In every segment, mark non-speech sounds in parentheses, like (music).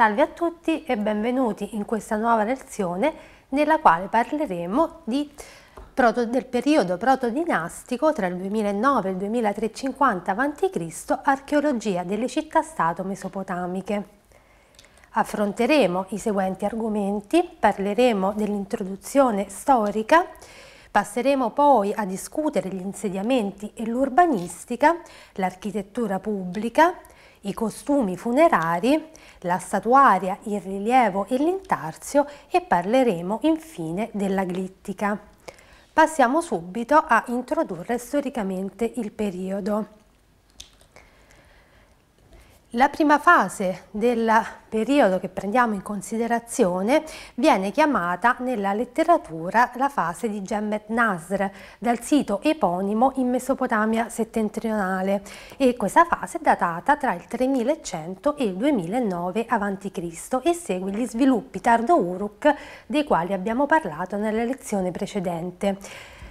Salve a tutti e benvenuti in questa nuova lezione nella quale parleremo proto, del periodo protodinastico tra il 2009 e il 2350 a.C. archeologia delle città-stato mesopotamiche. Affronteremo i seguenti argomenti, parleremo dell'introduzione storica, passeremo poi a discutere gli insediamenti e l'urbanistica, l'architettura pubblica, i costumi funerari, la statuaria, il rilievo e l'intarsio e parleremo infine della glittica. Passiamo subito a introdurre storicamente il periodo. La prima fase del periodo che prendiamo in considerazione viene chiamata nella letteratura la fase di Gemmet Nasr dal sito eponimo in Mesopotamia settentrionale e questa fase è datata tra il 3100 e il 2009 a.C. e segue gli sviluppi tardo-Uruk dei quali abbiamo parlato nella lezione precedente.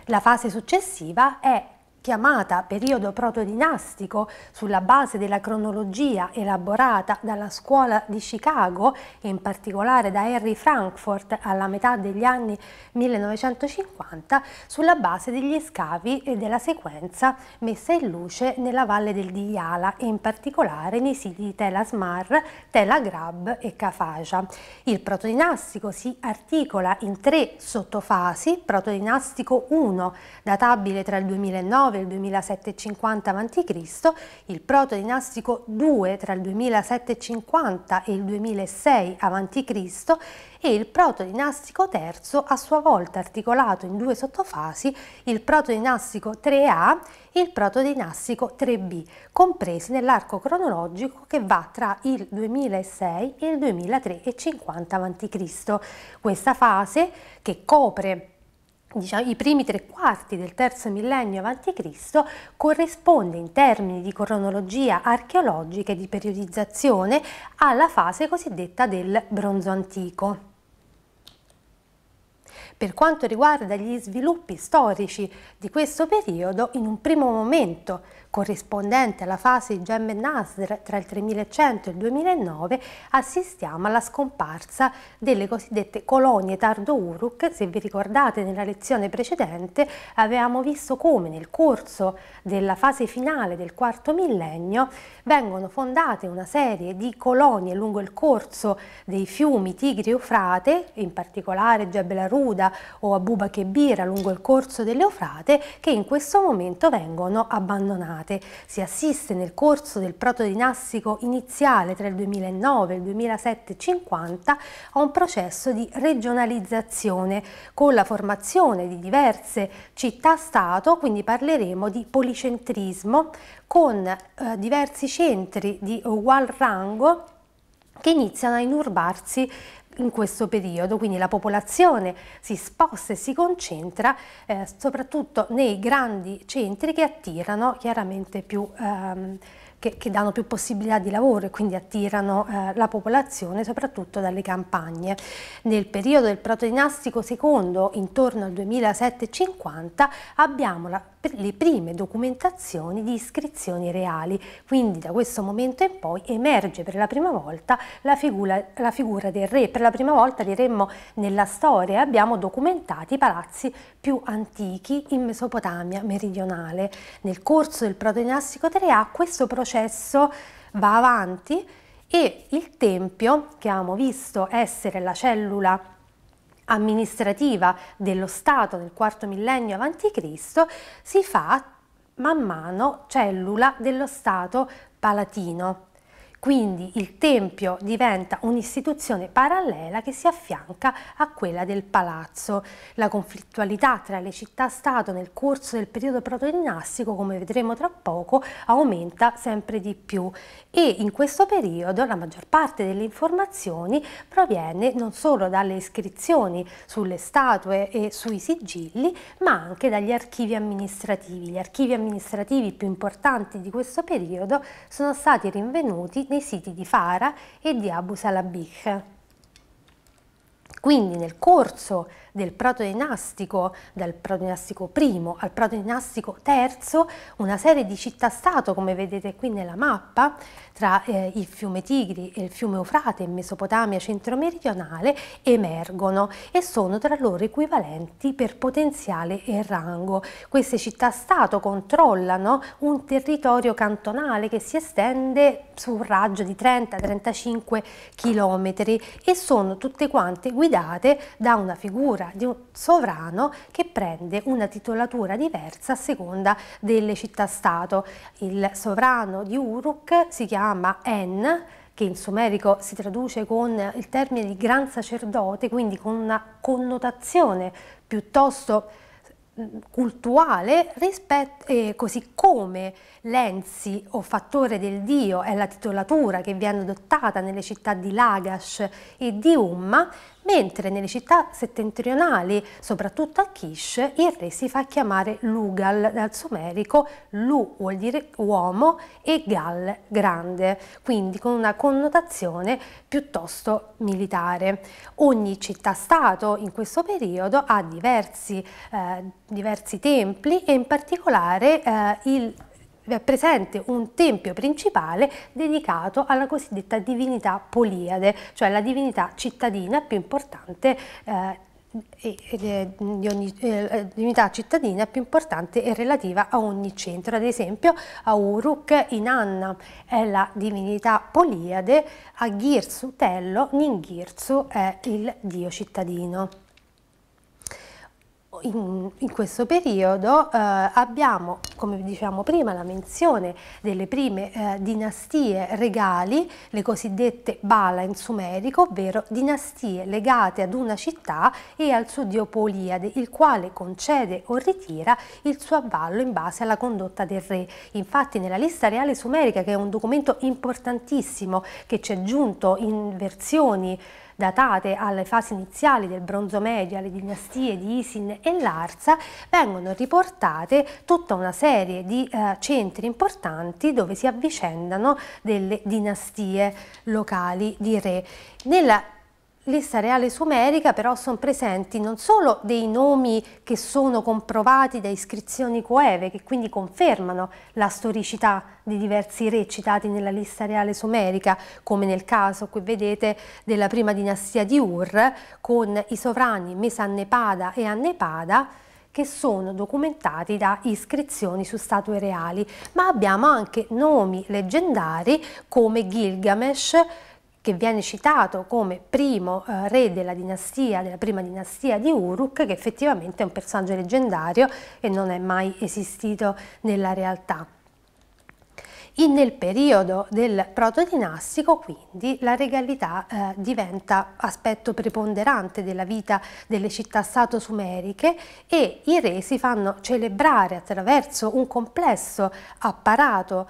La fase successiva è chiamata periodo protodinastico sulla base della cronologia elaborata dalla scuola di Chicago e in particolare da Henry Frankfurt alla metà degli anni 1950 sulla base degli scavi e della sequenza messa in luce nella valle del Diyala e in particolare nei siti di Tel Asmar, Tel Agrab e Cafagia. Il protodinastico si articola in tre sottofasi, protodinastico 1 databile tra il 2009 del 2750 a.C., il proto-dinastico 2 tra il 2750 e il 2006 a.C. e il proto-dinastico 3 a sua volta articolato in due sottofasi, il proto-dinastico 3a e il proto-dinastico 3b, compresi nell'arco cronologico che va tra il 2006 e il 2350 a.C. Questa fase, che copre diciamo, i primi tre quarti del terzo millennio a.C. corrisponde in termini di cronologia archeologica e di periodizzazione alla fase cosiddetta del bronzo antico. Per quanto riguarda gli sviluppi storici di questo periodo, in un primo momento corrispondente alla fase di Gem e Nasr tra il 3100 e il 2009, assistiamo alla scomparsa delle cosiddette colonie tardo-Uruk. Se vi ricordate nella lezione precedente avevamo visto come nel corso della fase finale del quarto millennio vengono fondate una serie di colonie lungo il corso dei fiumi Tigri e Eufrate, in particolare Jebel Aruda o Abuba Kebira lungo il corso dell'Eufrate, che in questo momento vengono abbandonate realizzate. Si assiste nel corso del protodinastico iniziale tra il 2009 e il 2007-50 a un processo di regionalizzazione con la formazione di diverse città-stato, quindi parleremo di policentrismo con eh, diversi centri di ugual rango che iniziano a inurbarsi in questo periodo, quindi la popolazione si sposta e si concentra eh, soprattutto nei grandi centri che attirano chiaramente più, ehm, che, che, danno più possibilità di lavoro e quindi attirano eh, la popolazione soprattutto dalle campagne. Nel periodo del protodinastico II, intorno al 2750, abbiamo la le prime documentazioni di iscrizioni reali, quindi da questo momento in poi emerge per la prima volta la figura, la figura del re, per la prima volta diremmo nella storia abbiamo documentati i palazzi più antichi in Mesopotamia meridionale. Nel corso del protodinastico 3A questo processo va avanti e il Tempio, che abbiamo visto essere la cellula amministrativa dello Stato nel IV millennio a.C. si fa man mano cellula dello Stato palatino. Quindi il tempio diventa un'istituzione parallela che si affianca a quella del palazzo. La conflittualità tra le città-stato nel corso del periodo proto-dinastico, come vedremo tra poco, aumenta sempre di più e in questo periodo la maggior parte delle informazioni proviene non solo dalle iscrizioni sulle statue e sui sigilli, ma anche dagli archivi amministrativi. Gli archivi amministrativi più importanti di questo periodo sono stati rinvenuti nei dei siti di Fara e di Abu Salabih. Quindi nel corso del proto-dinastico, dal proto-dinastico I al proto-dinastico III, una serie di città-stato, come vedete qui nella mappa, tra eh, il fiume Tigri e il fiume Eufrate in Mesopotamia centro-meridionale, emergono e sono tra loro equivalenti per potenziale e rango. Queste città-stato controllano un territorio cantonale che si estende su un raggio di 30-35 km e sono tutte quante guidate da una figura figura di un sovrano che prende una titolatura diversa a seconda delle città-stato. Il sovrano di Uruk si chiama En, che in sumerico si traduce con il termine di gran sacerdote, quindi con una connotazione piuttosto mm, cultuale rispetto, eh, così come l'Enzi o fattore del dio è la titolatura che viene adottata nelle città di Lagash e di Umma, mentre nelle città settentrionali, soprattutto a Kish, il re si fa chiamare Lugal dal sumerico, Lu vuol dire uomo e Gal grande, quindi con una connotazione piuttosto militare. Ogni città-stato in questo periodo ha diversi, eh, diversi templi e in particolare eh, il presente un tempio principale dedicato alla cosiddetta divinità Poliade, cioè la divinità cittadina più importante eh, di ogni eh, divinità cittadina più importante e relativa a ogni centro, ad esempio a Uruk in Anna è la divinità Poliade, Agirsu Tello, Ningirsu è il dio cittadino in, in, questo periodo eh, abbiamo, come dicevamo prima, la menzione delle prime eh, dinastie regali, le cosiddette Bala in sumerico, ovvero dinastie legate ad una città e al suo dio Poliade, il quale concede o ritira il suo avvallo in base alla condotta del re. Infatti nella lista reale sumerica, che è un documento importantissimo che ci è giunto in versioni datate alle fasi iniziali del Bronzo Medio, alle dinastie di Isin e Larsa, vengono riportate tutta una serie di eh, centri importanti dove si avvicendano delle dinastie locali di re. Nella lista reale sumerica però sono presenti non solo dei nomi che sono comprovati da iscrizioni coeve, che quindi confermano la storicità di diversi re citati nella lista reale sumerica, come nel caso qui vedete della prima dinastia di Ur, con i sovrani Mesannepada e Annepada, che sono documentati da iscrizioni su statue reali, ma abbiamo anche nomi leggendari come Gilgamesh, che viene citato come primo eh, re della dinastia, della prima dinastia di Uruk, che effettivamente è un personaggio leggendario e non è mai esistito nella realtà. In, nel periodo del protodinastico, quindi, la regalità eh, diventa aspetto preponderante della vita delle città-stato sumeriche e i re si fanno celebrare attraverso un complesso apparato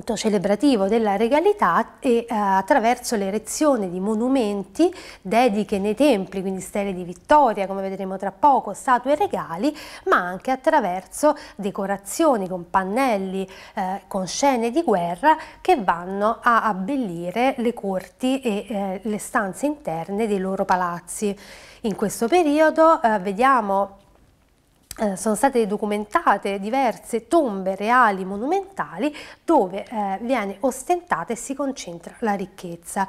atto celebrativo della regalità e eh, attraverso l'erezione di monumenti, dediche nei templi, quindi stelle di vittoria, come vedremo tra poco, statue regali, ma anche attraverso decorazioni con pannelli, eh, con scene di guerra che vanno a abbellire le corti e eh, le stanze interne dei loro palazzi. In questo periodo eh, vediamo eh, sono state documentate diverse tombe reali monumentali dove eh, viene ostentata e si concentra la ricchezza.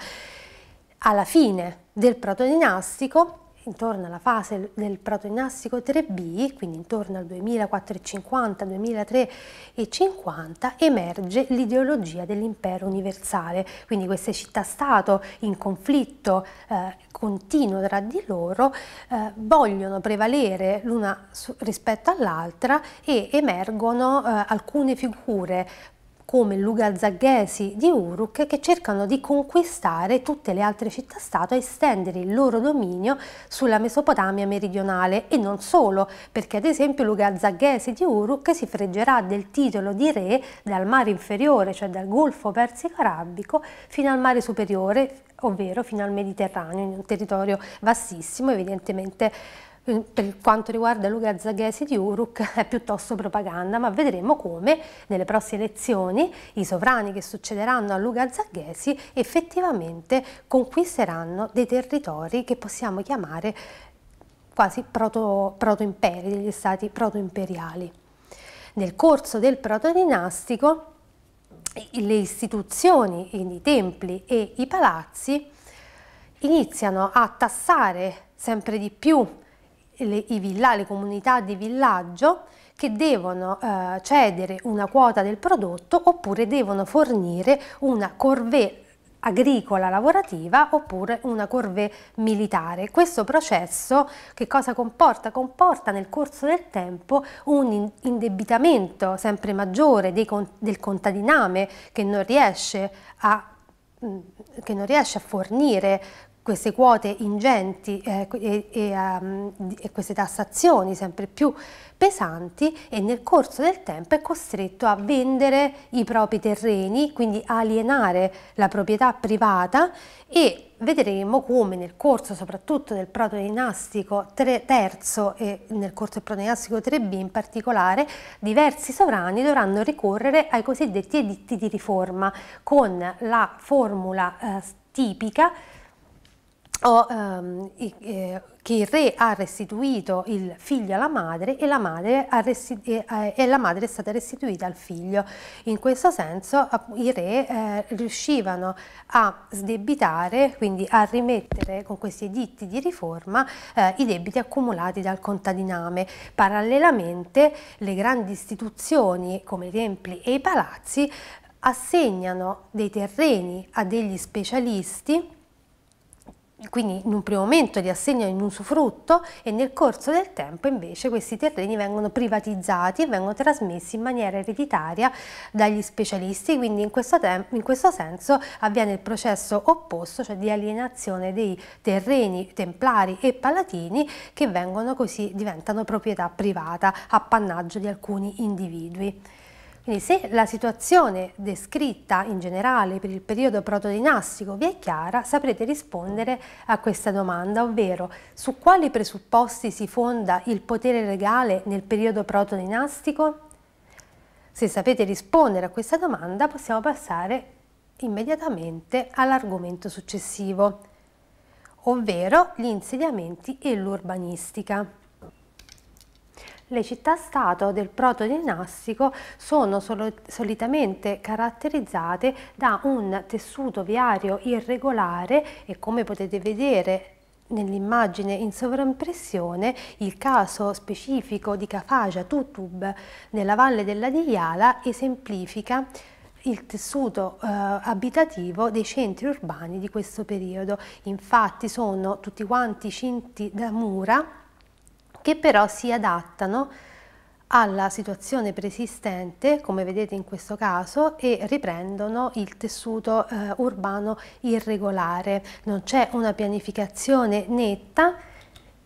Alla fine del protodinastico intorno alla fase del protoinassico 3B, quindi intorno al 2450-2350, emerge l'ideologia dell'impero universale, quindi queste città-stato in conflitto eh, continuo tra di loro eh, vogliono prevalere l'una rispetto all'altra e emergono eh, alcune figure come Lugalzaghesi di Uruk che cercano di conquistare tutte le altre città-stato e estendere il loro dominio sulla Mesopotamia meridionale e non solo, perché ad esempio Lugalzaghesi di Uruk si freggerà del titolo di re dal mare inferiore, cioè dal Golfo Persico-Arabico, fino al mare superiore, ovvero fino al Mediterraneo, in un territorio vastissimo evidentemente Mm, per quanto riguarda Luca Zaghesi di Uruk (laughs) è piuttosto propaganda, ma vedremo come nelle prossime elezioni i sovrani che succederanno a Luca Zaghesi effettivamente conquisteranno dei territori che possiamo chiamare quasi proto-imperi, degli stati proto-imperiali. Nel corso del proto-dinastico le istituzioni, i templi e i palazzi iniziano a tassare sempre di più le, i villa, le comunità di villaggio che devono eh, cedere una quota del prodotto oppure devono fornire una corvée agricola lavorativa oppure una corvée militare. Questo processo che cosa comporta? Comporta nel corso del tempo un indebitamento sempre maggiore del contadiname che non riesce a mm, che non riesce a fornire queste quote ingenti eh, e, e, um, e, queste tassazioni sempre più pesanti e nel corso del tempo è costretto a vendere i propri terreni, quindi alienare la proprietà privata e vedremo come nel corso soprattutto del protodinastico III e nel corso del protodinastico III b in particolare diversi sovrani dovranno ricorrere ai cosiddetti editti di riforma con la formula eh, tipica o, um, ehm, eh, che il re ha restituito il figlio alla madre e la madre, eh, e la madre, è stata restituita al figlio. In questo senso i re eh, riuscivano a sdebitare, quindi a rimettere con questi editti di riforma eh, i debiti accumulati dal contadiname. Parallelamente le grandi istituzioni come i templi e i palazzi assegnano dei terreni a degli specialisti quindi in un primo momento li assegnano in usufrutto e nel corso del tempo invece questi terreni vengono privatizzati e vengono trasmessi in maniera ereditaria dagli specialisti, quindi in questo, in questo senso avviene il processo opposto, cioè di alienazione dei terreni templari e palatini che vengono così, diventano proprietà privata, appannaggio di alcuni individui. Quindi se la situazione descritta in generale per il periodo protodinastico vi è chiara, saprete rispondere a questa domanda, ovvero su quali presupposti si fonda il potere legale nel periodo protodinastico? Se sapete rispondere a questa domanda possiamo passare immediatamente all'argomento successivo, ovvero gli insediamenti e l'urbanistica. Le città-stato del proto-dinastico sono solo, solitamente caratterizzate da un tessuto viario irregolare e come potete vedere nell'immagine in sovraimpressione il caso specifico di Cafagia Tutub nella valle della Diala esemplifica il tessuto eh, abitativo dei centri urbani di questo periodo. Infatti sono tutti quanti cinti da mura che però si adattano alla situazione preesistente, come vedete in questo caso, e riprendono il tessuto eh, urbano irregolare. Non c'è una pianificazione netta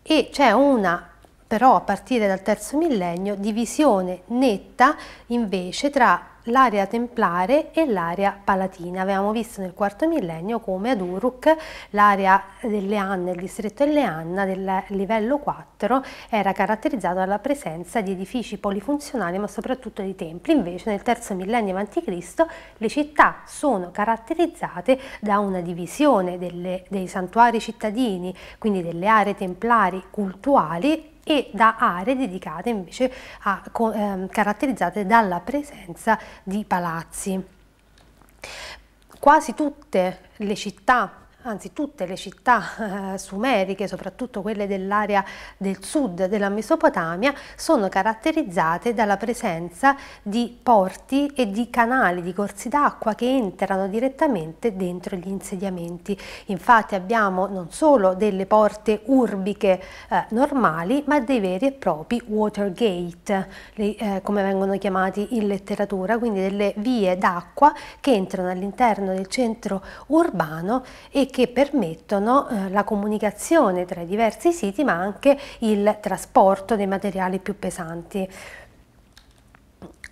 e c'è una però a partire dal terzo millennio divisione netta invece tra l'area templare e l'area palatina. Avevamo visto nel quarto millennio come ad Uruk l'area delle Anne, il distretto delle dell'Eanna del livello 4 era caratterizzata dalla presenza di edifici polifunzionali ma soprattutto di templi. Invece nel terzo millennio a.C. le città sono caratterizzate da una divisione delle, dei santuari cittadini, quindi delle aree templari cultuali e da aree dedicate invece a, eh, caratterizzate dalla presenza di palazzi. Quasi tutte le città anzi tutte le città eh, sumeriche, soprattutto quelle dell'area del sud della Mesopotamia, sono caratterizzate dalla presenza di porti e di canali, di corsi d'acqua che entrano direttamente dentro gli insediamenti. Infatti abbiamo non solo delle porte urbiche eh, normali, ma dei veri e propri water gate, le, eh, come vengono chiamati in letteratura, quindi delle vie d'acqua che entrano all'interno del centro urbano e che che permettono eh, la comunicazione tra i diversi siti ma anche il trasporto dei materiali più pesanti.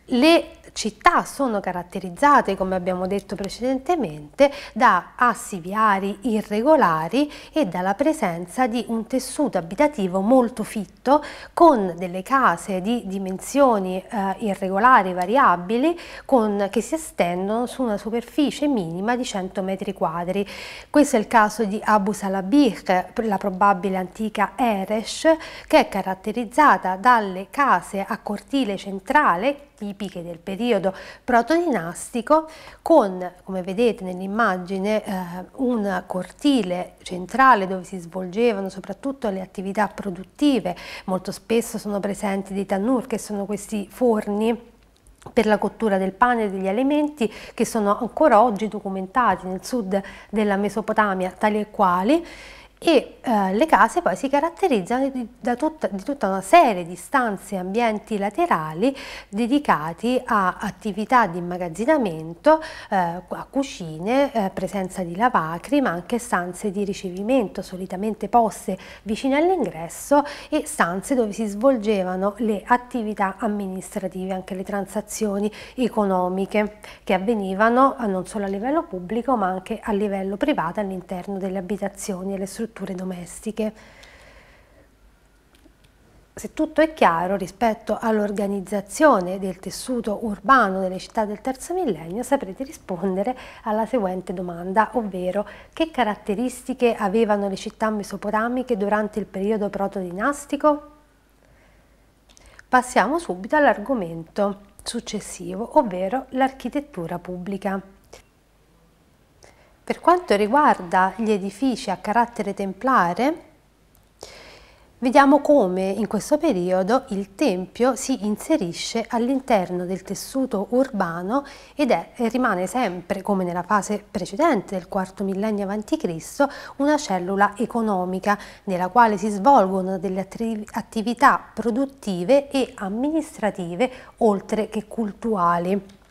Le città sono caratterizzate, come abbiamo detto precedentemente, da assi viari irregolari e dalla presenza di un tessuto abitativo molto fitto con delle case di dimensioni eh, irregolari variabili con, che si estendono su una superficie minima di 100 metri quadri. Questo è il caso di Abu Salabir, la probabile antica Eresh, che è caratterizzata dalle case a cortile centrale tipiche del periodo protodinastico con, come vedete nell'immagine, eh, un cortile centrale dove si svolgevano soprattutto le attività produttive, molto spesso sono presenti dei tannur che sono questi forni per la cottura del pane e degli alimenti che sono ancora oggi documentati nel sud della Mesopotamia tali e quali e eh, le case poi si caratterizzano di, tutta, di, tutta, una serie di stanze e ambienti laterali dedicati a attività di immagazzinamento, eh, a cucine, eh, presenza di lavacri, ma anche stanze di ricevimento, solitamente poste vicine all'ingresso e stanze dove si svolgevano le attività amministrative, anche le transazioni economiche che avvenivano eh, non solo a livello pubblico ma anche a livello privato all'interno delle abitazioni e le strutture strutture domestiche. Se tutto è chiaro rispetto all'organizzazione del tessuto urbano delle città del terzo millennio, saprete rispondere alla seguente domanda, ovvero che caratteristiche avevano le città mesopotamiche durante il periodo protodinastico? Passiamo subito all'argomento successivo, ovvero l'architettura pubblica. Per quanto riguarda gli edifici a carattere templare, vediamo come in questo periodo il Tempio si inserisce all'interno del tessuto urbano ed è, e rimane sempre, come nella fase precedente del IV millennio a.C., una cellula economica nella quale si svolgono delle attività produttive e amministrative oltre che culturali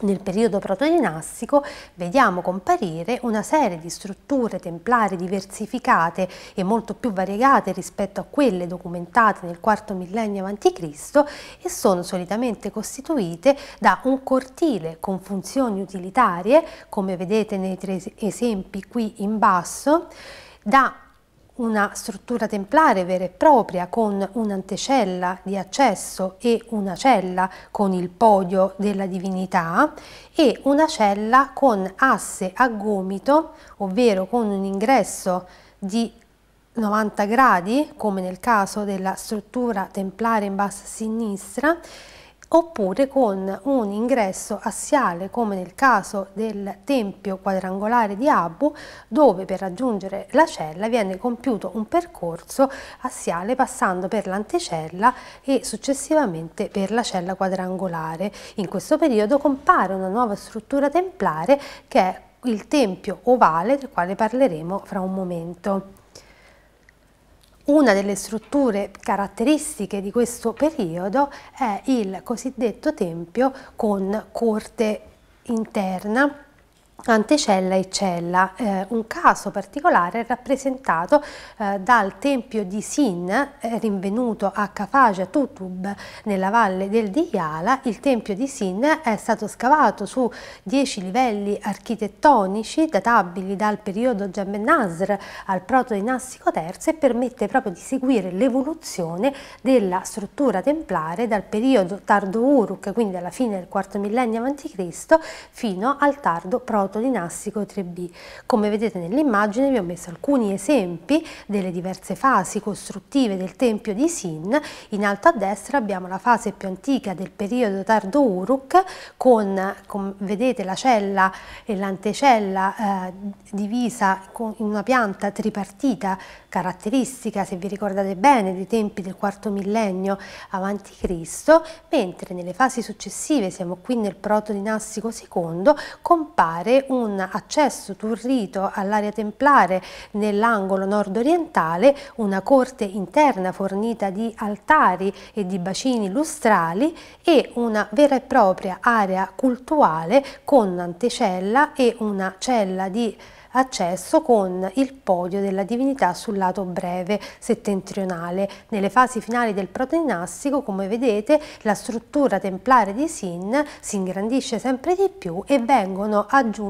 nel periodo protodinastico vediamo comparire una serie di strutture templari diversificate e molto più variegate rispetto a quelle documentate nel IV millennio a.C. e sono solitamente costituite da un cortile con funzioni utilitarie, come vedete nei tre esempi qui in basso, da una struttura templare vera e propria con un'antecella di accesso e una cella con il podio della divinità e una cella con asse a gomito, ovvero con un ingresso di 90 gradi, come nel caso della struttura templare in bassa sinistra, oppure con un ingresso assiale come nel caso del tempio quadrangolare di Abu dove per raggiungere la cella viene compiuto un percorso assiale passando per l'antecella e successivamente per la cella quadrangolare. In questo periodo compare una nuova struttura templare che è il tempio ovale del quale parleremo fra un momento. Una delle strutture caratteristiche di questo periodo è il cosiddetto tempio con corte interna Antecella e Cella. Eh, un caso particolare è rappresentato eh, dal tempio di Sin, eh, rinvenuto a Cafagia Tutub nella valle del Diala. Il tempio di Sin è stato scavato su dieci livelli architettonici databili dal periodo Jamben-Nasr al proto-dinastico III e permette proprio di seguire l'evoluzione della struttura templare dal periodo tardo-Uruk, quindi alla fine del IV millennio a.C., fino al tardo proto autodinastico 3B. Come vedete nell'immagine vi ho messo alcuni esempi delle diverse fasi costruttive del tempio di Sin. In alto a destra abbiamo la fase più antica del periodo tardo Uruk con, con vedete la cella e l'antecella eh, divisa in una pianta tripartita caratteristica, se vi ricordate bene, dei tempi del quarto millennio avanti Cristo, mentre nelle fasi successive, siamo qui nel proto dinastico II, compare un accesso turrito all'area templare nell'angolo nord-orientale, una corte interna fornita di altari e di bacini lustrali e una vera e propria area cultuale con antecella e una cella di accesso con il podio della divinità sul lato breve settentrionale. Nelle fasi finali del protinastico, come vedete, la struttura templare di Sin si ingrandisce sempre di più e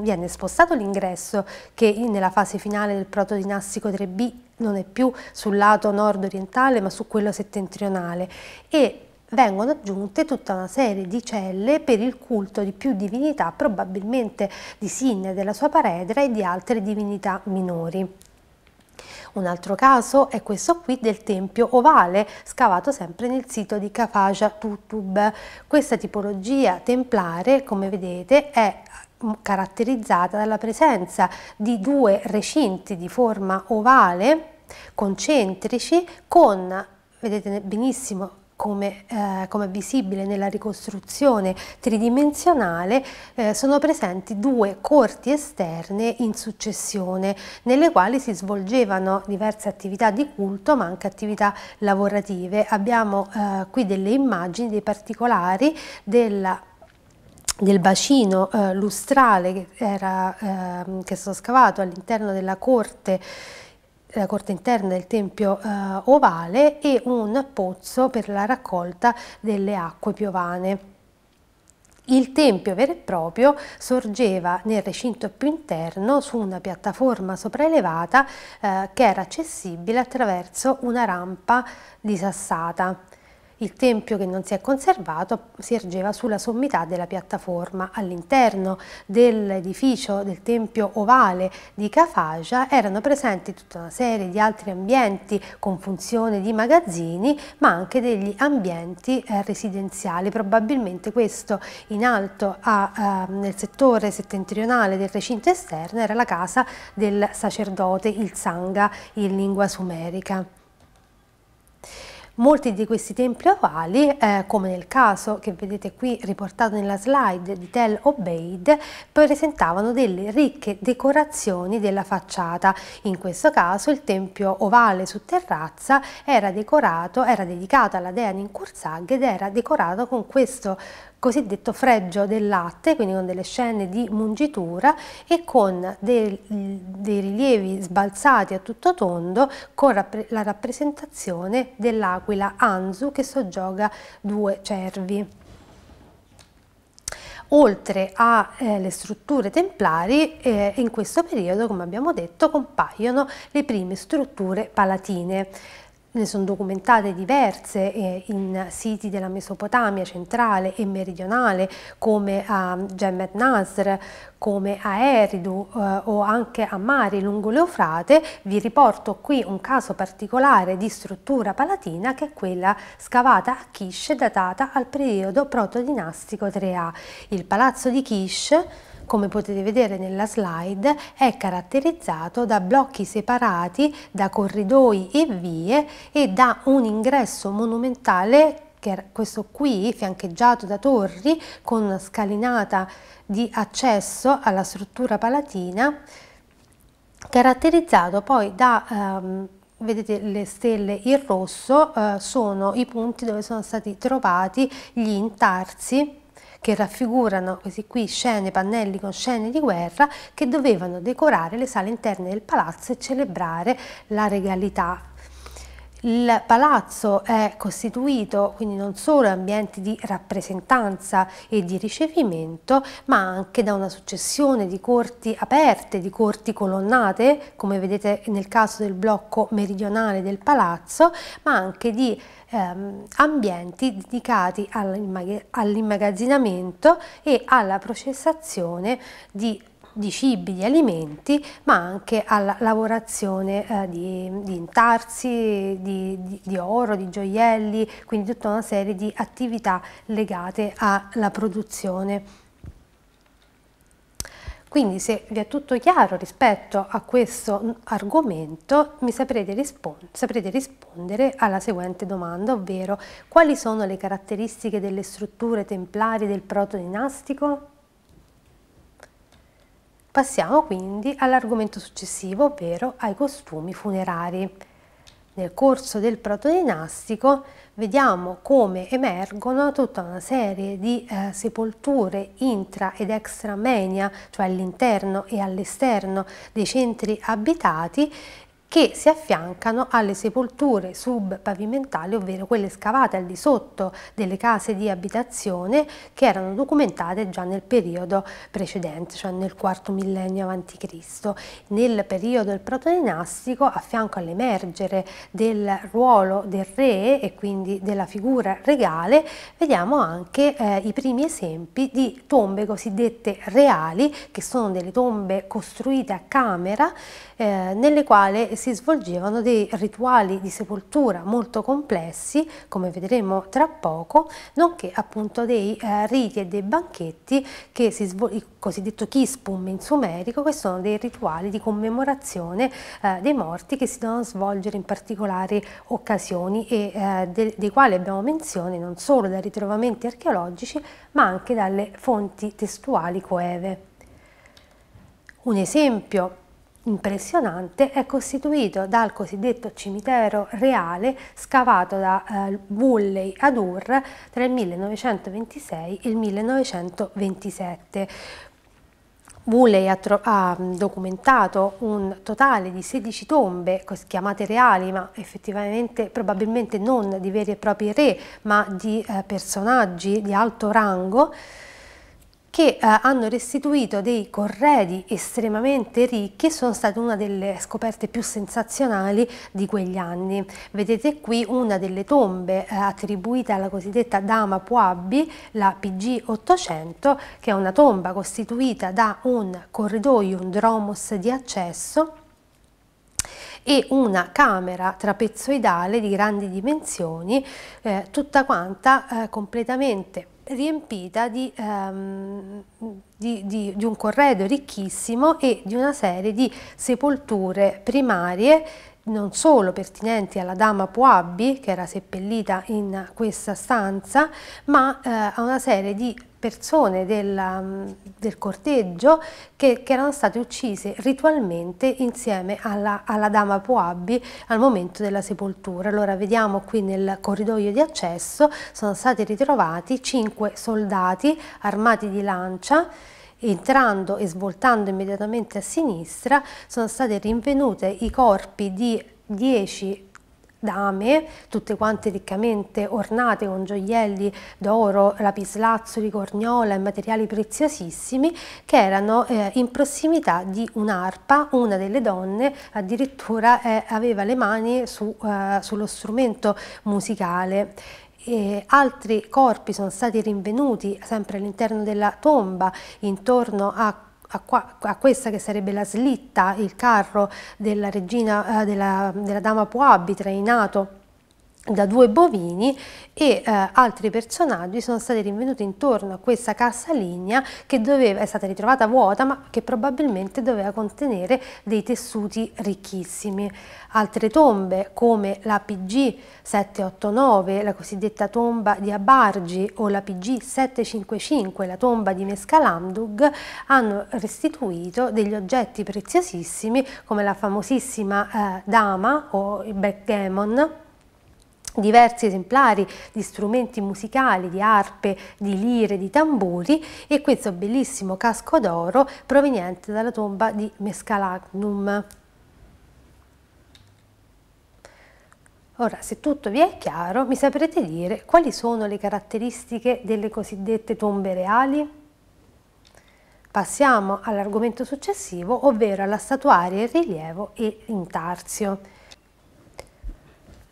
viene spostato l'ingresso che nella fase finale del protodinastico 3B non è più sul lato nord orientale ma su quello settentrionale e vengono aggiunte tutta una serie di celle per il culto di più divinità, probabilmente di Sinne, della sua paredra e di altre divinità minori. Un altro caso è questo qui del tempio ovale, scavato sempre nel sito di Cafagia Tutub. Questa tipologia templare, come vedete, è mm, caratterizzata dalla presenza di due recinti di forma ovale concentrici con vedete benissimo come, eh, come, è visibile nella ricostruzione tridimensionale, eh, sono presenti due corti esterne in successione, nelle quali si svolgevano diverse attività di culto, ma anche attività lavorative. Abbiamo eh, qui delle immagini, dei particolari della del bacino eh, lustrale che, era, ehm, che è scavato all'interno della corte la corte interna del tempio eh, ovale e un pozzo per la raccolta delle acque piovane. Il tempio vero e proprio sorgeva nel recinto più interno su una piattaforma sopraelevata eh, che era accessibile attraverso una rampa disassata. Il tempio che non si è conservato si ergeva sulla sommità della piattaforma. All'interno dell'edificio del tempio ovale di Cafagia erano presenti tutta una serie di altri ambienti con funzione di magazzini ma anche degli ambienti eh, residenziali. Probabilmente questo in alto a, eh, nel settore settentrionale del recinto esterno era la casa del sacerdote, il Sangha in lingua sumerica. Molti di questi templi ovali, eh, come nel caso che vedete qui riportato nella slide di Tel Obeid, presentavano delle ricche decorazioni della facciata. In questo caso il tempio ovale su terrazza era decorato, era dedicato alla dea Ninkursag ed era decorato con questo cosiddetto freggio del latte, quindi con delle scene di mungitura e con dei, dei rilievi sbalzati a tutto tondo con la rappresentazione dell'aquila Anzu che soggioga due cervi. Oltre alle eh, strutture templari, eh, in questo periodo, come abbiamo detto, compaiono le prime strutture palatine ne sono documentate diverse eh, in siti della Mesopotamia centrale e meridionale come a Gemmet Nasr, come a Eridu eh, o anche a Mari lungo l'Eufrate, vi riporto qui un caso particolare di struttura palatina che è quella scavata a Kish datata al periodo protodinastico 3A. Il palazzo di Kish come potete vedere nella slide, è caratterizzato da blocchi separati da corridoi e vie e da un ingresso monumentale che era questo qui, fiancheggiato da torri, con una scalinata di accesso alla struttura palatina, caratterizzato poi da... Ehm, vedete le stelle in rosso eh, sono i punti dove sono stati trovati gli intarsi che raffigurano questi qui scene, pannelli con scene di guerra che dovevano decorare le sale interne del palazzo e celebrare la regalità il palazzo è costituito quindi non solo da ambienti di rappresentanza e di ricevimento, ma anche da una successione di corti aperte, di corti colonnate, come vedete nel caso del blocco meridionale del palazzo, ma anche di ehm, ambienti dedicati all'immagazzinamento e alla processazione di di cibi, di alimenti, ma anche alla lavorazione eh, di, di, intarsi, di, di, di, oro, di gioielli, quindi tutta una serie di attività legate alla produzione. Quindi se vi è tutto chiaro rispetto a questo argomento, mi saprete, rispond saprete rispondere alla seguente domanda, ovvero quali sono le caratteristiche delle strutture templari del proto-dinastico? Passiamo quindi all'argomento successivo, ovvero ai costumi funerari. Nel corso del protodinastico vediamo come emergono tutta una serie di eh, sepolture intra ed extra menia, cioè all'interno e all'esterno dei centri abitati, che si affiancano alle sepolture subpavimentali, ovvero quelle scavate al di sotto delle case di abitazione che erano documentate già nel periodo precedente, cioè nel quarto millennio a.C. Nel periodo del protodinastico, a fianco all'emergere del ruolo del re e quindi della figura regale, vediamo anche eh, i primi esempi di tombe cosiddette reali, che sono delle tombe costruite a camera, eh, nelle quali si svolgevano dei rituali di sepoltura molto complessi, come vedremo tra poco, nonché appunto dei eh, riti e dei banchetti, che si il cosiddetto kispum in sumerico, che sono dei rituali di commemorazione eh, dei morti che si devono svolgere in particolari occasioni e eh, de dei quali abbiamo menzione non solo dai ritrovamenti archeologici, ma anche dalle fonti testuali coeve. Un esempio impressionante è costituito dal cosiddetto cimitero reale scavato da eh, Woolley ad Ur tra il 1926 e il 1927. Woolley ha, ha, mm, documentato un totale di 16 tombe, chiamate reali, ma effettivamente probabilmente non di veri e propri re, ma di eh, personaggi di alto rango, che eh, hanno restituito dei corredi estremamente ricchi, e sono state una delle scoperte più sensazionali di quegli anni. Vedete qui una delle tombe eh, attribuita alla cosiddetta Dama Puabbi, la PG 800, che è una tomba costituita da un corridoio, un dromos di accesso e una camera trapezoidale di grandi dimensioni, eh, tutta quanta eh, completamente riempita di, um, di, di, di, un corredo ricchissimo e di una serie di sepolture primarie non solo pertinenti alla dama Puabbi, che era seppellita in questa stanza, ma eh, a una serie di persone della, mm, del corteggio che, che, erano state uccise ritualmente insieme alla, alla dama Poabbi al momento della sepoltura. Allora vediamo qui nel corridoio di accesso sono stati ritrovati cinque soldati armati di lancia entrando e svoltando immediatamente a sinistra sono state rinvenute i corpi di 10 dame, tutte quante riccamente ornate con gioielli d'oro, lapislazzuli, corniola e materiali preziosissimi, che erano eh, in prossimità di un'arpa, una delle donne addirittura eh, aveva le mani su, eh, sullo strumento musicale. E altri corpi sono stati rinvenuti sempre all'interno della tomba, intorno a a, qua, a, questa che sarebbe la slitta, il carro della regina, eh, della, della dama Poabi trainato da due bovini e eh, altri personaggi sono stati rinvenuti intorno a questa cassa lignea che doveva, è stata ritrovata vuota ma che probabilmente doveva contenere dei tessuti ricchissimi. Altre tombe come la PG 789, la cosiddetta tomba di Abargi o la PG 755, la tomba di Mescalandug, hanno restituito degli oggetti preziosissimi come la famosissima eh, dama o il backgammon diversi esemplari di strumenti musicali, di arpe, di lire, di tamburi e questo bellissimo casco d'oro proveniente dalla tomba di Mescalagnum. Ora, se tutto vi è chiaro, mi saprete dire quali sono le caratteristiche delle cosiddette tombe reali? Passiamo all'argomento successivo, ovvero alla statuaria in rilievo e in tarsio.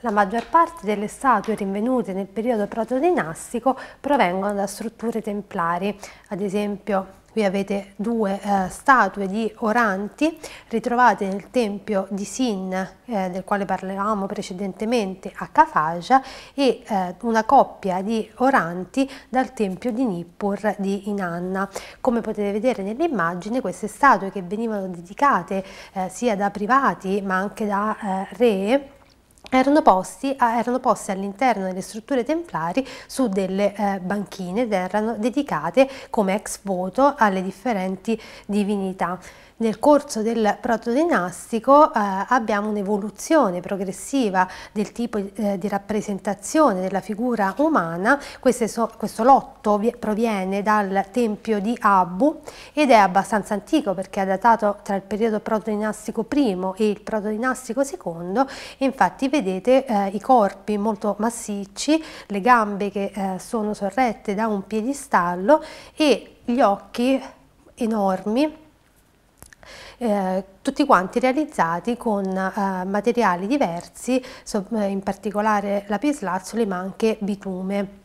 La maggior parte delle statue rinvenute nel periodo protodinastico provengono da strutture templari, ad esempio qui avete due eh, statue di oranti ritrovate nel tempio di Sin eh, del quale parlavamo precedentemente a Cafagia e eh, una coppia di oranti dal tempio di Nippur di Inanna. Come potete vedere nell'immagine queste statue che venivano dedicate eh, sia da privati ma anche da eh, re erano posti, posti all'interno delle strutture templari su delle eh, banchine ed erano dedicate come ex voto alle differenti divinità. Nel corso del protodinastico eh, abbiamo un'evoluzione progressiva del tipo eh, di rappresentazione della figura umana, so, questo lotto proviene dal tempio di Abu ed è abbastanza antico perché è datato tra il periodo protodinastico I e il protodinastico II, infatti vedete eh, i corpi molto massicci, le gambe che eh, sono sorrette da un piedistallo e gli occhi enormi eh, tutti quanti realizzati con eh, materiali diversi, eh, in particolare lapislazzoli ma anche bitume.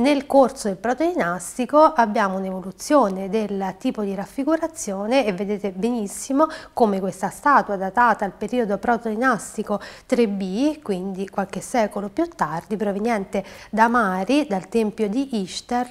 Nel corso del protodinastico abbiamo un'evoluzione del tipo di raffigurazione e vedete benissimo come questa statua datata al periodo protodinastico 3B, quindi qualche secolo più tardi, proveniente da Mari, dal tempio di Ishtar,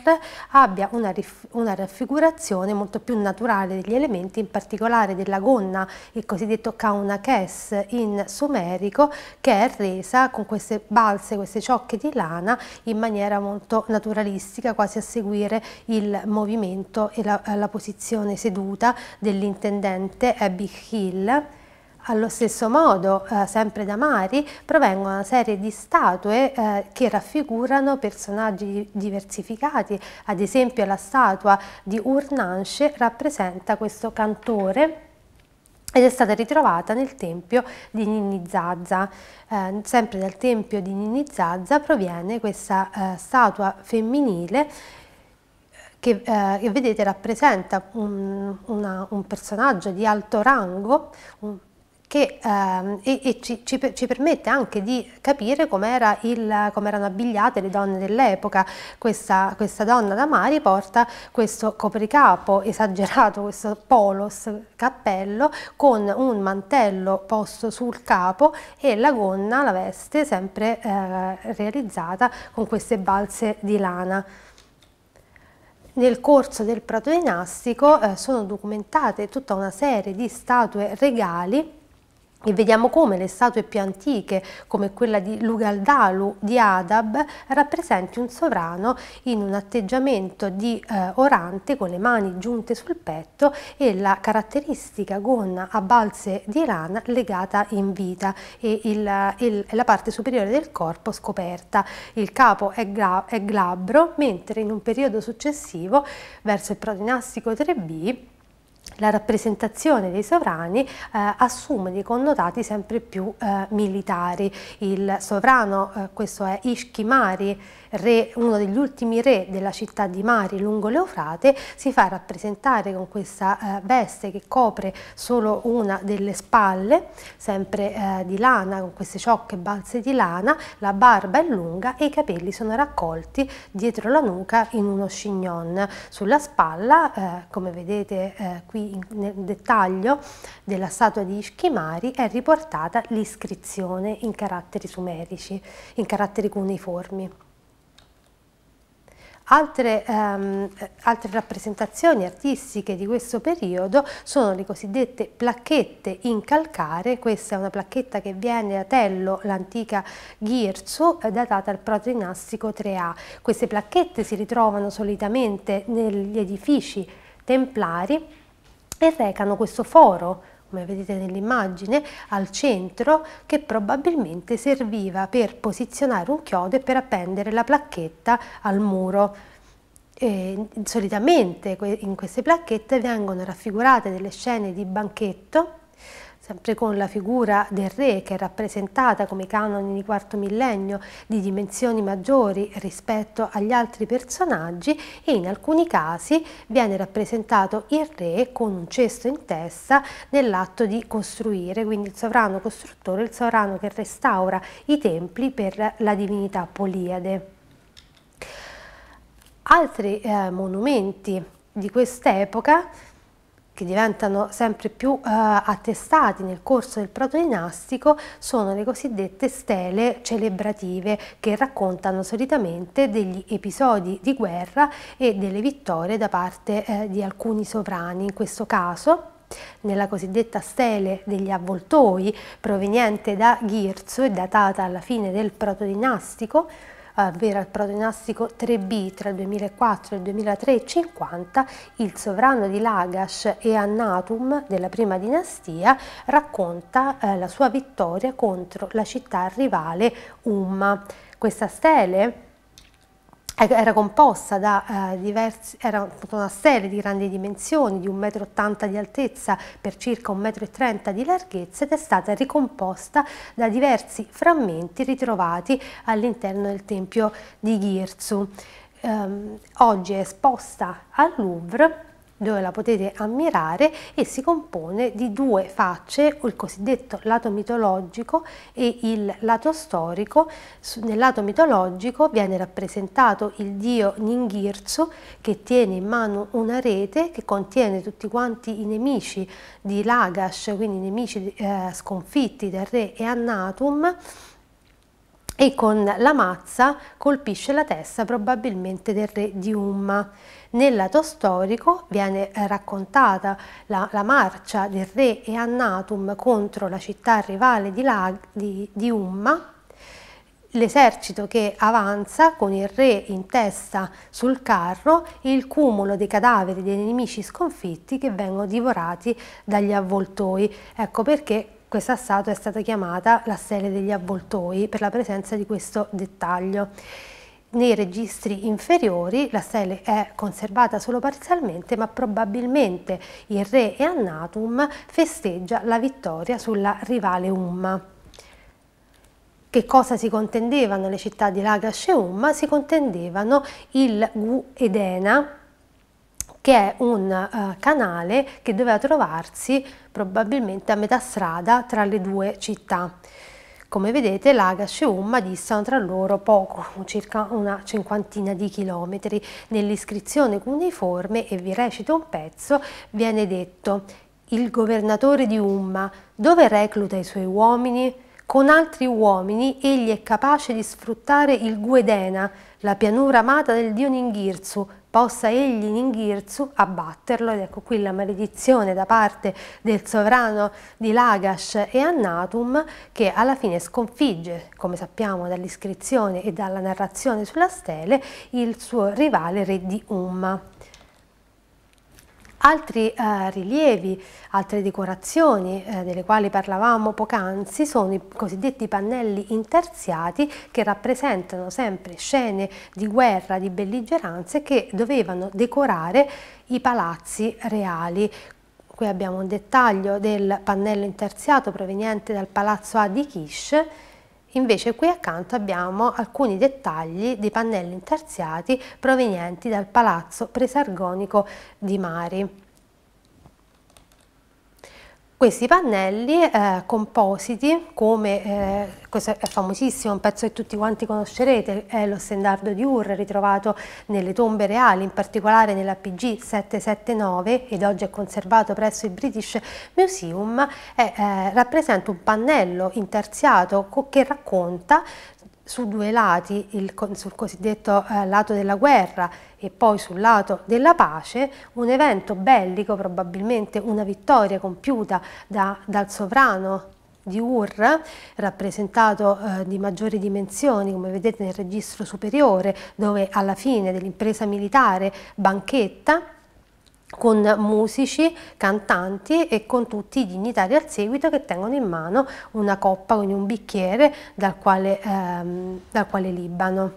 abbia una, una raffigurazione molto più naturale degli elementi, in particolare della gonna, il cosiddetto Kaunakes in sumerico, che è resa con queste balze, queste ciocche di lana in maniera molto naturale naturalistica quasi a seguire il movimento e la, la posizione seduta dell'intendente Abby Hill allo stesso modo, eh, sempre da Mari, provengono una serie di statue eh, che raffigurano personaggi diversificati, ad esempio la statua di Urnanshe rappresenta questo cantore ed è stata ritrovata nel tempio di Ninni Zazza. Eh, sempre dal tempio di Ninni Zazza proviene questa eh, statua femminile che, eh, che vedete rappresenta un, una, un personaggio di alto rango, un, che, ehm, e, e ci, ci, ci, permette anche di capire come com erano abbigliate le donne dell'epoca. Questa, questa, donna da Mari porta questo copricapo esagerato, questo polos, cappello, con un mantello posto sul capo e la gonna, la veste, sempre eh, realizzata con queste balze di lana. Nel corso del Prato Dinastico eh, sono documentate tutta una serie di statue regali e vediamo come le statue più antiche, come quella di Lugaldalu di Adab, rappresenti un sovrano in un atteggiamento di eh, orante con le mani giunte sul petto e la caratteristica gonna a balze di lana legata in vita e il, il, la parte superiore del corpo scoperta. Il capo è, gra, è glabro, mentre in un periodo successivo, verso il prodinastico 3b, la rappresentazione dei sovrani eh, assume dei connotati sempre più eh, militari. Il sovrano, eh, questo è Ishkimari, re, uno degli ultimi re della città di Mari lungo l'Eufrate, si fa rappresentare con questa eh, veste che copre solo una delle spalle, sempre eh, di lana, con queste ciocche balze di lana, la barba è lunga e i capelli sono raccolti dietro la nuca in uno scignon. Sulla spalla, eh, come vedete eh, qui in, nel dettaglio della statua di Ischimari, è riportata l'iscrizione in caratteri sumerici, in caratteri cuneiformi. Altre, ehm, altre, rappresentazioni artistiche di questo periodo sono le cosiddette placchette in calcare, questa è una placchetta che viene da Tello, l'antica Ghirzu, eh, datata al protoinastico 3A. Queste placchette si ritrovano solitamente negli edifici templari e recano questo foro come vedete nell'immagine, al centro che probabilmente serviva per posizionare un chiodo e per appendere la placchetta al muro. E solitamente in queste placchette vengono raffigurate delle scene di banchetto sempre con la figura del re che è rappresentata come canone di quarto millennio di dimensioni maggiori rispetto agli altri personaggi e in alcuni casi viene rappresentato il re con un cesto in testa nell'atto di costruire, quindi il sovrano costruttore, il sovrano che restaura i templi per la divinità Poliade. Altri eh, monumenti di quest'epoca che diventano sempre più eh, attestati nel corso del protodinastico sono le cosiddette stele celebrative che raccontano solitamente degli episodi di guerra e delle vittorie da parte eh, di alcuni sovrani, in questo caso nella cosiddetta stele degli avvoltoi proveniente da Ghirzo e datata alla fine del protodinastico eh, vera al protodinastico 3B tra il 2004 e il 2350, il sovrano di Lagash e Annatum della prima dinastia racconta eh, la sua vittoria contro la città rivale Umma. Questa stele Ecco, era composta da eh, diversi, era una serie di grandi dimensioni, di 1,80 m di altezza per circa 1,30 m di larghezza ed è stata ricomposta da diversi frammenti ritrovati all'interno del tempio di Girsu. Eh, oggi è esposta al Louvre dove la potete ammirare e si compone di due facce, il cosiddetto lato mitologico e il lato storico. Nel lato mitologico viene rappresentato il dio Ningirzu che tiene in mano una rete che contiene tutti quanti i nemici di Lagash, quindi i nemici eh, sconfitti del re Eannatum e con la mazza colpisce la testa probabilmente del re di Umma. Nel lato storico viene eh, raccontata la, la marcia del re Eannatum contro la città rivale di, La di, di Umma, l'esercito che avanza con il re in testa sul carro e il cumulo dei cadaveri dei nemici sconfitti che vengono divorati dagli avvoltoi. Ecco perché questa statua è stata chiamata la stele degli avvoltoi per la presenza di questo dettaglio. Nei registri inferiori la stele è conservata solo parzialmente ma probabilmente il re Eannatum festeggia la vittoria sulla rivale Umma. Che cosa si contendevano le città di Lagash e Umma? Si contendevano il Gu Edena, che è un uh, canale che doveva trovarsi probabilmente a metà strada tra le due città. Come vedete Lagash e Umma distano tra loro poco, circa una cinquantina di chilometri. Nell'iscrizione cuneiforme, e vi recito un pezzo, viene detto «Il governatore di Umma dove recluta i suoi uomini?» Con altri uomini egli è capace di sfruttare il Guedena, la pianura amata del dio Ninghirsu, possa egli Ningirzu abbatterlo ed ecco qui la maledizione da parte del sovrano di Lagash e Annatum che alla fine sconfigge, come sappiamo dall'iscrizione e dalla narrazione sulla stele, il suo rivale re di Umma. Altri eh, rilievi, altre decorazioni eh, delle quali parlavamo poc'anzi sono i cosiddetti pannelli interziati che rappresentano sempre scene di guerra, di belligeranze che dovevano decorare i palazzi reali. Qui abbiamo un dettaglio del pannello interziato proveniente dal palazzo A di Kish Invece qui accanto abbiamo alcuni dettagli di pannelli intarsiati provenienti dal Palazzo Presargonico di Mari. Questi pannelli eh, compositi, come eh, questo è famosissimo, un pezzo che tutti quanti conoscerete, è lo stendardo di Ur ritrovato nelle tombe reali, in particolare nella PG 779 ed oggi è conservato presso il British Museum, è, eh, rappresenta un pannello interziato che racconta su due lati, il, sul cosiddetto eh, lato della guerra e poi sul lato della pace, un evento bellico, probabilmente una vittoria compiuta da, dal sovrano di Ur, rappresentato eh, di maggiori dimensioni, come vedete nel registro superiore, dove alla fine dell'impresa militare banchetta, con musici, cantanti e con tutti i dignitari al seguito che tengono in mano una coppa, quindi un bicchiere dal quale, ehm, dal quale libano.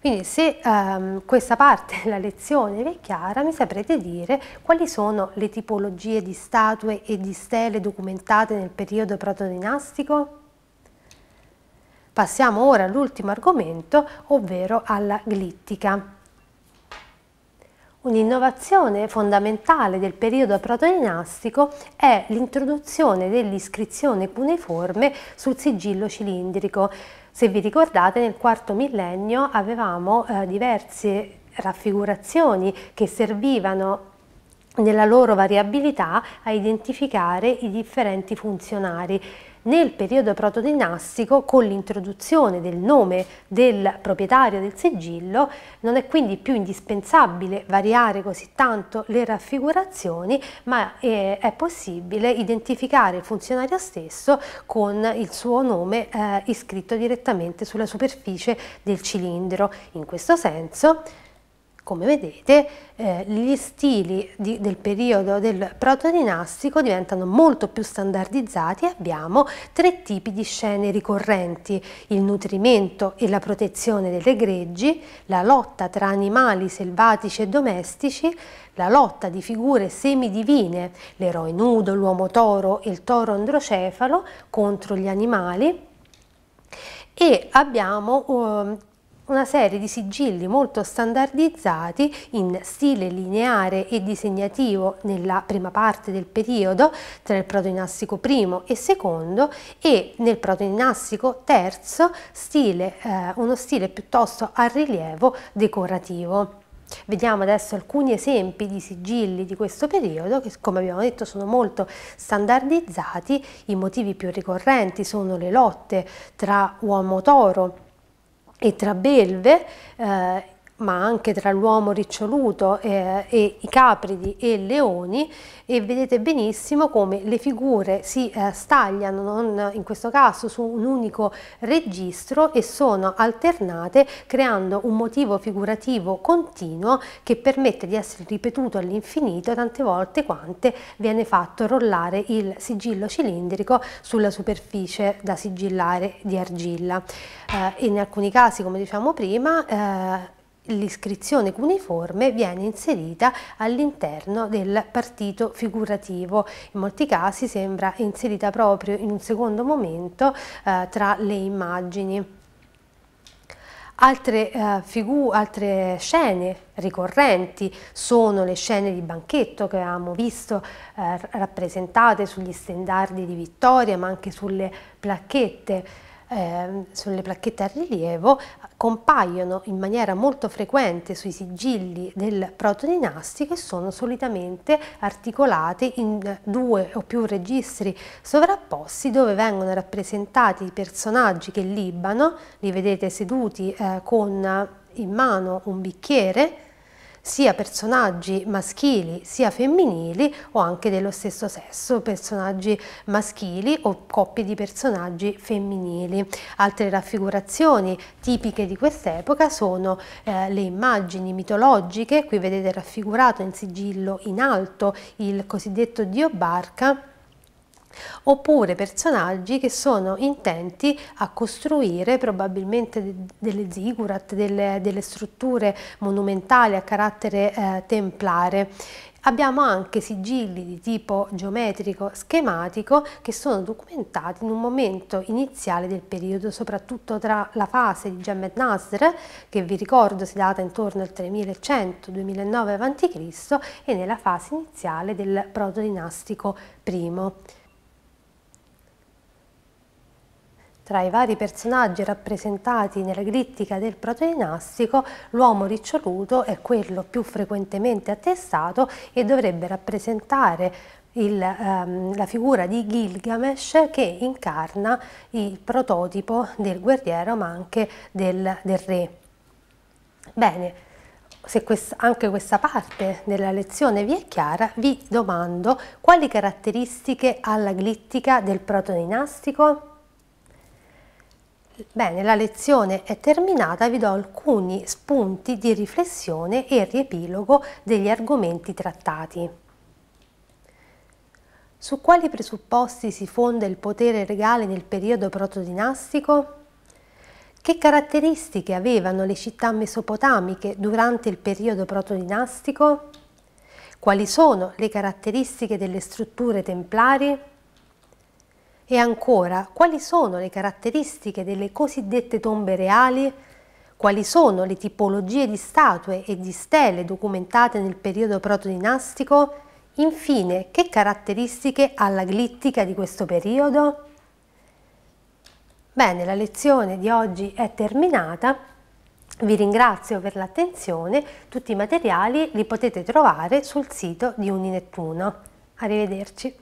Quindi se ehm, questa parte della (laughs) lezione vi è chiara, mi saprete dire quali sono le tipologie di statue e di stele documentate nel periodo protodinastico? Passiamo ora all'ultimo argomento, ovvero alla glittica. Un'innovazione fondamentale del periodo protodinastico è l'introduzione dell'iscrizione cuneiforme sul sigillo cilindrico. Se vi ricordate nel quarto millennio avevamo eh, diverse raffigurazioni che servivano nella loro variabilità a identificare i differenti funzionari. Nel periodo protodinastico, con l'introduzione del nome del proprietario del sigillo, non è quindi più indispensabile variare così tanto le raffigurazioni, ma eh, è, possibile identificare il funzionario stesso con il suo nome eh, iscritto direttamente sulla superficie del cilindro. In questo senso, come vedete eh, gli stili di, del periodo del protodinastico diventano molto più standardizzati e abbiamo tre tipi di scene ricorrenti, il nutrimento e la protezione delle greggi, la lotta tra animali selvatici e domestici, la lotta di figure semidivine, l'eroe nudo, l'uomo toro e il toro androcefalo contro gli animali e abbiamo eh, una serie di sigilli molto standardizzati in stile lineare e disegnativo nella prima parte del periodo tra il protoinassico I e II e nel protoinassico III stile, eh, uno stile piuttosto a rilievo decorativo. Vediamo adesso alcuni esempi di sigilli di questo periodo che come abbiamo detto sono molto standardizzati, i motivi più ricorrenti sono le lotte tra uomo-toro e tra belve eh, ma anche tra l'uomo riccioluto eh, e i capridi e leoni e vedete benissimo come le figure si eh, stagliano non, in questo caso su un unico registro e sono alternate creando un motivo figurativo continuo che permette di essere ripetuto all'infinito tante volte quante viene fatto rollare il sigillo cilindrico sulla superficie da sigillare di argilla. Eh, in alcuni casi come diciamo prima eh, l'iscrizione cuneiforme viene inserita all'interno del partito figurativo. In molti casi sembra inserita proprio in un secondo momento eh, tra le immagini. Altre, eh, altre, scene ricorrenti sono le scene di banchetto che avevamo visto eh, rappresentate sugli stendardi di Vittoria ma anche sulle placchette Ehm, sulle placchette a rilievo compaiono in maniera molto frequente sui sigilli del protodinastico e sono solitamente articolate in due o più registri sovrapposti dove vengono rappresentati i personaggi che libano, li vedete seduti eh, con in mano un bicchiere sia personaggi maschili sia femminili o anche dello stesso sesso, personaggi maschili o coppie di personaggi femminili. Altre raffigurazioni tipiche di quest'epoca sono eh, le immagini mitologiche, qui vedete raffigurato in sigillo in alto il cosiddetto dio Barca, oppure personaggi che sono intenti a costruire probabilmente delle zigurat, delle, delle strutture monumentali a carattere eh, templare. Abbiamo anche sigilli di tipo geometrico schematico che sono documentati in un momento iniziale del periodo, soprattutto tra la fase di Gemmet Nasr, che vi ricordo si data intorno al 3100-2009 a.C., e nella fase iniziale del protodinastico I. Tra i vari personaggi rappresentati nella glittica del protoinastico, l'uomo riccioluto è quello più frequentemente attestato e dovrebbe rappresentare il, ehm, la figura di Gilgamesh che incarna il prototipo del guerriero ma anche del, del re. Bene, se questa, anche questa parte della lezione vi è chiara, vi domando quali caratteristiche ha la glittica del protoinastico? Bene, la lezione è terminata, vi do alcuni spunti di riflessione e riepilogo degli argomenti trattati. Su quali presupposti si fonda il potere regale nel periodo protodinastico? Che caratteristiche avevano le città mesopotamiche durante il periodo protodinastico? Quali sono le caratteristiche delle strutture templari? E ancora, quali sono le caratteristiche delle cosiddette tombe reali? Quali sono le tipologie di statue e di stele documentate nel periodo protodinastico? Infine, che caratteristiche ha la glittica di questo periodo? Bene, la lezione di oggi è terminata. Vi ringrazio per l'attenzione, tutti i materiali li potete trovare sul sito di Uninettuno. Arrivederci.